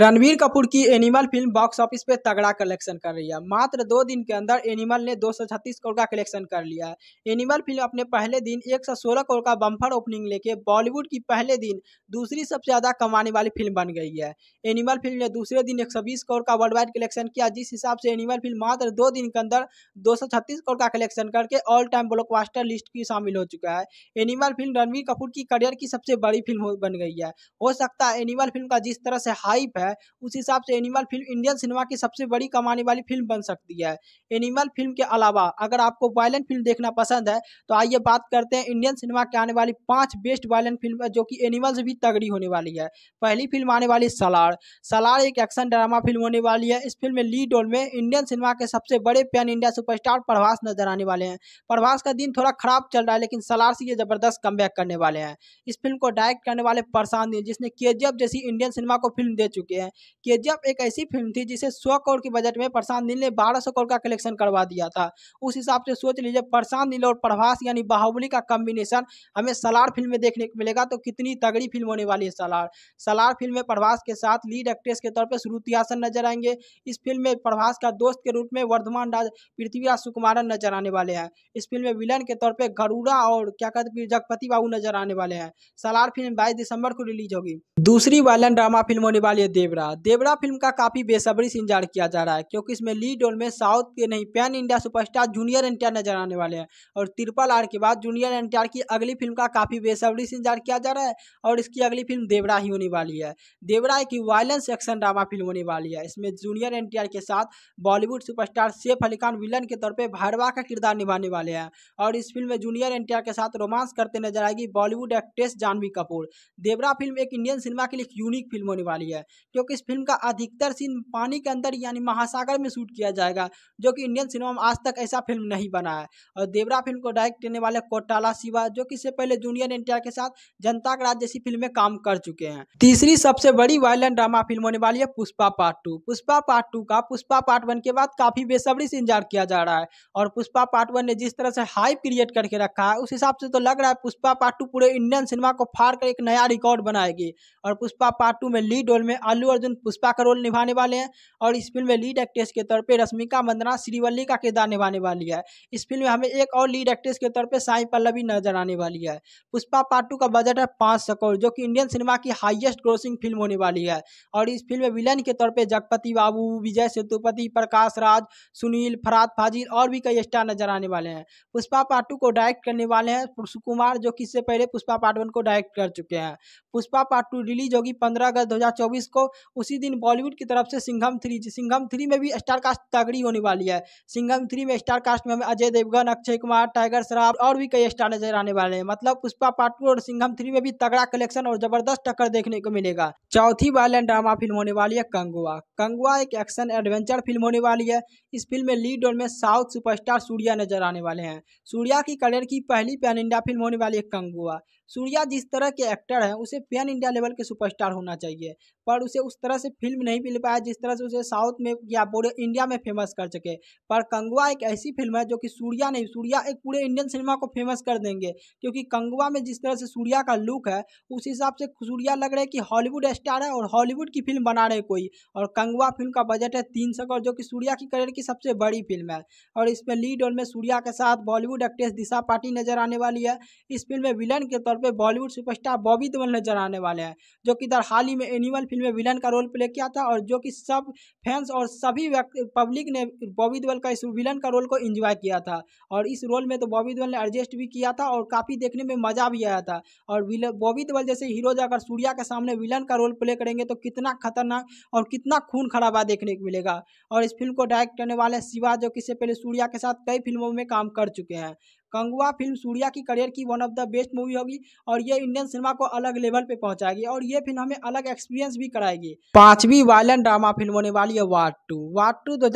रणवीर कपूर की animal film box office पे तगड़ा कलेक्शन कर रही है मात्र दो दिन के अंदर एनिमल ने दो करोड़ का कलेक्शन कर लिया है एनिमल फिल्म अपने पहले दिन 116 करोड़ का बम्फर ओपनिंग लेके बॉलीवुड की पहले दिन दूसरी सबसे ज़्यादा कमाने वाली फिल्म बन गई है एनिमल फिल्म ने दूसरे दिन एक करोड़ का वर्ल्ड वाइड कलेक्शन किया जिस हिसाब से एनिमल फिल्म मात्र दो दिन के अंदर दो करोड़ का कलेक्शन करके ऑल टाइम ब्लॉक लिस्ट की शामिल हो चुका है एनिमल फिल्म रणवीर कपूर की करियर की सबसे बड़ी फिल्म बन गई है हो सकता है एनिमल फिल्म का जिस तरह से हाइप है है उस हिसाब से एनिमल फिल्म इंडियन सिनेमा की सबसे बड़ी कमाने वाली फिल्म बन सकती है एनिमल फिल्म के अलावा अगर आपको वायलेंट फिल्म देखना पसंद है तो आइए बात करते हैं इंडियन सिनेमा के आने वाली पाँच बेस्ट वायलेंट फिल्म जो कि एनिमल्स भी तगड़ी होने वाली है पहली फिल्म आने वाली सलार सलार एक एक्शन ड्रामा फिल्म होने वाली है इस फिल्म में लीड रोल में इंडियन सिनेमा के सबसे बड़े पैन इंडिया सुपरस्टार प्रभास नजर आने वाले हैं प्रभास का दिन थोड़ा खराब चल रहा है लेकिन सलार से ये जबरदस्त कम करने वाले हैं इस फिल्म को डायरेक्ट करने वाले परसान दिन जिसने के जैसी इंडियन सिनेमा को फिल्म दे चुके है कि जब एक ऐसी फिल्म थी जिसे सौ करोड़ के बजट में प्रशांत नील ने बारह सौ करोड़ का कलेक्शन करवा दिया था उस हिसाब से सोच लीजिए प्रशांत नील और प्रभास यानी बाहुबली का कम्बिनेशन हमें सलार फिल्म में देखने को मिलेगा तो कितनी तगड़ी फिल्म होने वाली है सलार सलार फिल्म में प्रभास के साथ लीड एक्ट्रेस के तौर पर श्रुति हासन नजर आएंगे इस फिल्म में प्रभास का दोस्त के रूप में वर्धमान राज पृथ्वीराज सुकुमारन नजर आने वाले हैं इस फिल्म में विलन के तौर पर गरुड़ा और क्या कहते हैं जगपति बाबू नजर आने वाले हैं सलार फिल्म 22 दिसंबर को रिलीज होगी दूसरी वायलन ड्रामा फिल्म होने वाली है देवरा देवरा फिल्म का काफी बेसब्री से इंतजार किया जा रहा है क्योंकि इसमें लीड रोल में साउथ के नहीं pan India superstar junior NTR नजर आने वाले हैं और त्रिपल आर के बाद जूनियर एनटीआर की अगली फिल्म का काफी बेसब्री से इंतजार किया जा रहा है और इसकी अगली फिल्म देवरा ही होने वाली है देवरा एक वायलेंस एक्शन ड्रामा फिल्म होने वाली है इसमें जूनियर एन के साथ बॉलीवुड सुपरस्टार शेफ अली खान विलन के तौर पर भारवा का किरदार निभाने वाले हैं और इस फिल्म में जूनियर एन के साथ रोमांस करते नजर आएगी बॉलीवुड एक्ट्रेस जानवी कपूर देवरा फिल्म एक इंडियन सिनेमा के लिए यूनिक फिल्म होने वाली है क्योंकि इस फिल्म का अधिकतर सीन पानी के अंदर यानी महासागर में शूट किया जाएगा जो कि इंडियन सिनेमा में आज तक ऐसा फिल्म नहीं बना है और देवरा फिल्म को डायरेक्ट करने वाले कोटाला शिवा जो कि इससे पहले जूनियर एन के साथ जनता का राज जैसी फिल्म में काम कर चुके हैं तीसरी सबसे बड़ी वायलेंट ड्रामा फिल्म होने वाली है Pushpa part two Pushpa part two का पुष्पा पार्ट वन के बाद काफी बेसब्री से इंतजार किया जा रहा है और पुष्पा पार्ट वन ने जिस तरह से हाई क्रिएट करके रखा है उस हिसाब से तो लग रहा है पुष्पा पार्ट टू पूरे इंडियन सिनेमा को फाड़ कर एक नया रिकॉर्ड बनाएगी और पुष्पा पार्ट टू में लीड रोल में अल्लू अर्जुन पुष्पा का रोल निभाने वाले हैं और इस फिल्म में लीड एक्ट्रेस के तौर पर रश्मिका मंदना श्रीवल्ली का किरदार निभाने वाली है इस फिल्म में हमें एक और लीड एक्ट्रेस के तौर पर साई पल्लवी नजर आने वाली है पुष्पा पार्ट टू का बजट है पाँच करोड़ जो कि इंडियन सिनेमा की हाइएस्ट ग्रोसिंग फिल्म होने वाली है और इस फिल्म में विलन के तौर पर जगपति बाबू विजय सेतुपति प्रकाश राज सुनील फराद फाजिल और भी कई स्टार नजर आने वाले हैं पुष्पा पार्ट टू को डायरेक्ट करने वाले हैं सुकुमार जो कि इससे पहले पुष्पा पार्ट वन को डायरेक्ट कर चुके हैं पुष्पा पार्ट टू रिलीज होगी पंद्रह अगस्त दो को उसी दिन बॉलीवुड की तरफ से सिंघम थ्री सिंघम थ्री में भी स्टार कास्ट तगड़ी होने वाली है सिंघम थ्री में स्टार कास्ट में हमें अजय देवगन अक्षय कुमार टाइगर श्राफ और भी कई स्टार नजर आने वाले हैं मतलब पुष्पा पार्ट टू और सिंघम थ्री में भी तगड़ा कलेक्शन और जबरदस्त टक्कर देखने को मिलेगा चौथी वायलेंट ड्रामा फिल्म होने वाली है कंगुआ कंगुआ एक एक्शन एडवेंचर फिल्म होने वाली है इस फिल्म में लीड रोल में साउथ सुपरस्टार सूर्या नजर आने वाले हैं सूर्या की करियर की पहली पैन इंडिया फिल्म होने वाली है कंगुआ सूर्या जिस तरह के एक्टर हैं उसे पैन इंडिया लेवल के सुपरस्टार होना चाहिए पर उसे उसे उस तरह से फिल्म नहीं मिल पाया जिस तरह से उसे साउथ में या पूरे इंडिया में फेमस कर सके पर कंगवा एक ऐसी फिल्म है जो कि सूर्या नहीं सूर्या एक पूरे इंडियन सिनेमा को फेमस कर देंगे क्योंकि कंगवा में जिस तरह से सूर्या का लुक है उस हिसाब से सूर्या लग रहा है कि हॉलीवुड स्टार है और हॉलीवुड की फिल्म बना रहे कोई और कंगवा फिल्म का बजट है तीन सौ करोड़ जो कि सूर्या की करियर की सबसे बड़ी फिल्म है और इसमें लीड रोल में सूर्या के साथ बॉलीवुड एक्ट्रेस दिशा पाटी नजर आने वाली है इस फिल्म में विलन के तौर पर बॉलीवुड सुपरस्टार बॉबी देवल नजर आने वाले हैं जो कि दर हाल ही में एनिमल फिल्म में विलन विलन का रोल प्ले किया था और जो कि सब फैंस और सभी पब्लिक ने बॉबी देवल का इस विलन का रोल को एंजॉय किया था और इस रोल में तो बॉबी देवल ने एडजस्ट भी किया था और काफ़ी देखने में मज़ा भी आया था और बॉबी देवल जैसे हीरोज अगर सूर्या के सामने विलन का रोल प्ले करेंगे तो कितना खतरनाक और कितना खून खराबा देखने को मिलेगा और इस फिल्म को डायरेक्ट करने वाले शिवा जो कि पहले सूर्या के साथ कई फिल्मों में काम कर चुके हैं कंगवा फिल्म सूर्या की करियर की one of the best movie होगी और ये इंडियन सिनेमा को अलग लेवल पे पहुंचाएगी और ये फिल्म हमें अलग एक्सपीरियंस भी कराएगी पांचवी वायलेंट ड्रामा फिल्म होने वाली है वार टू वार टू दो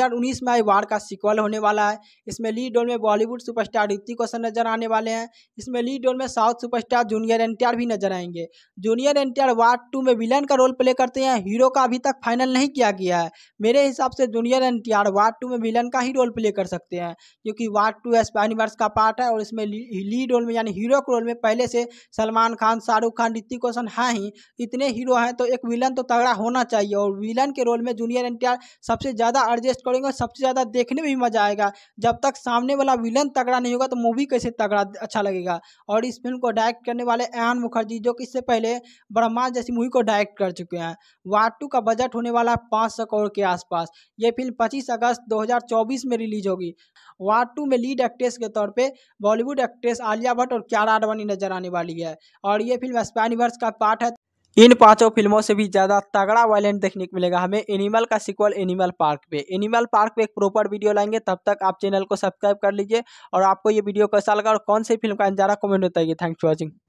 में आई वार का सिक्वल होने वाला है इसमें लीड रोल में बॉलीवुड सुपरस्टार ऋतिक रोशन नजर आने वाले हैं इसमें लीड रोल में साउथ सुपरस्टार जूनियर एनटीआर भी नजर आएंगे जूनियर एनटीआर वार्ड टू में विलन का रोल प्ले करते हैं हीरो का अभी तक फाइनल नहीं किया गया है मेरे हिसाब से जूनियर एनटीआर वार्ड टू में विलन का ही रोल प्ले कर सकते हैं क्योंकि वार टू स्पाइनिवर्स का पार्ट है और इसमें लीड रोल में यानी हीरो के रोल में पहले से सलमान खान शाहरुख खान ऋतिक रोशन हैं ही इतने हीरो हैं तो एक विलन तो तगड़ा होना चाहिए और विलन के रोल में जूनियर एन सबसे ज़्यादा एडजस्ट करेंगे सबसे ज़्यादा देखने में भी मज़ा आएगा जब तक सामने वाला विलन तगड़ा नहीं होगा तो मूवी कैसे तगड़ा अच्छा लगेगा और इस फिल्म को डायरेक्ट करने वाले एन मुखर्जी जो कि इससे पहले ब्रह्मांड जैसी मूवी को डायरेक्ट कर चुके हैं वाटू का बजट होने वाला है पाँच सौ करोड़ के आसपास ये फिल्म 25 अगस्त 2024 में रिलीज होगी वाटू में लीड एक्ट्रेस के तौर पे बॉलीवुड एक्ट्रेस आलिया भट्ट और क्यारा आडवाणी नजर आने वाली है और ये फिल्म स्पैनिवर्स का पार्ट है इन पांचों फिल्मों से भी ज़्यादा तगड़ा वायलेंट देखने को मिलेगा हमें एनिमल का सिक्वल एनिमल पार्क पे एनिमल पार्क पे एक प्रॉपर वीडियो लाएंगे तब तक आप चैनल को सब्सक्राइब कर लीजिए और आपको ये वीडियो कैसा लगा और कौन सी फिल्म का कॉमेंट होता बताइए थैंक्स फॉर वॉचिंग